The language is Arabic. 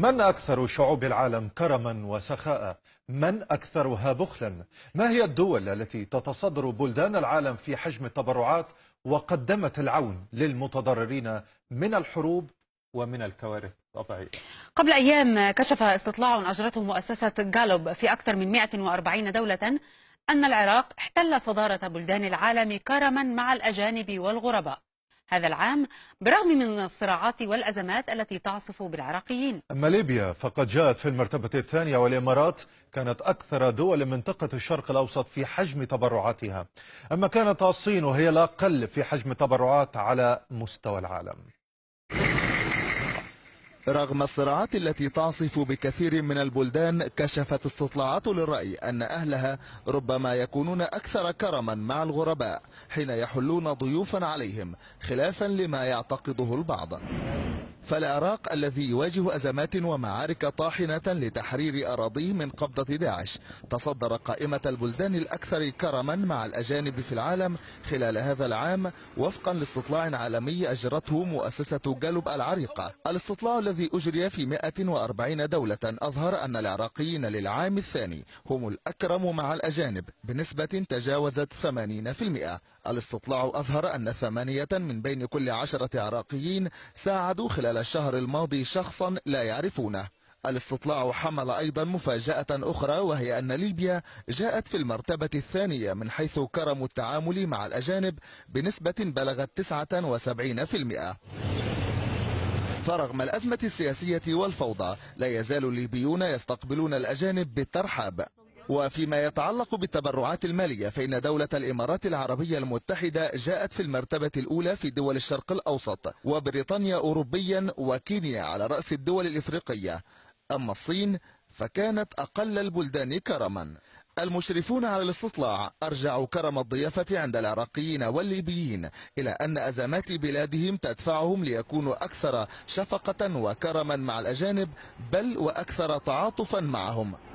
من أكثر شعوب العالم كرما وسخاء؟ من أكثرها بخلا؟ ما هي الدول التي تتصدر بلدان العالم في حجم التبرعات وقدمت العون للمتضررين من الحروب ومن الكوارث الطبيعية قبل أيام كشف استطلاع أجرته مؤسسة جالوب في أكثر من 140 دولة أن العراق احتل صدارة بلدان العالم كرما مع الأجانب والغرباء هذا العام برغم من الصراعات والأزمات التي تعصف بالعراقيين أما ليبيا فقد جاءت في المرتبة الثانية والإمارات كانت أكثر دول منطقة الشرق الأوسط في حجم تبرعاتها أما كانت الصين وهي الأقل في حجم تبرعات على مستوى العالم رغم الصراعات التي تعصف بكثير من البلدان كشفت استطلاعات للرأي أن أهلها ربما يكونون أكثر كرما مع الغرباء حين يحلون ضيوفا عليهم خلافا لما يعتقده البعض فالعراق الذي يواجه أزمات ومعارك طاحنة لتحرير أراضيه من قبضة داعش تصدر قائمة البلدان الأكثر كرما مع الأجانب في العالم خلال هذا العام وفقا لاستطلاع عالمي أجرته مؤسسة جالوب العريقة الاستطلاع الذي أجري في 140 دولة أظهر أن العراقيين للعام الثاني هم الأكرم مع الأجانب بنسبة تجاوزت 80% الاستطلاع أظهر أن ثمانية من بين كل عشرة عراقيين ساعدوا خلال خلال الشهر الماضي شخصا لا يعرفونه الاستطلاع حمل أيضا مفاجأة أخرى وهي أن ليبيا جاءت في المرتبة الثانية من حيث كرم التعامل مع الأجانب بنسبة بلغت 79% فرغم الأزمة السياسية والفوضى لا يزال الليبيون يستقبلون الأجانب بالترحاب وفيما يتعلق بالتبرعات المالية فإن دولة الإمارات العربية المتحدة جاءت في المرتبة الأولى في دول الشرق الأوسط وبريطانيا أوروبيا وكينيا على رأس الدول الإفريقية أما الصين فكانت أقل البلدان كرما المشرفون على الاستطلاع أرجعوا كرم الضيافة عند العراقيين والليبيين إلى أن أزمات بلادهم تدفعهم ليكونوا أكثر شفقة وكرما مع الأجانب بل وأكثر تعاطفا معهم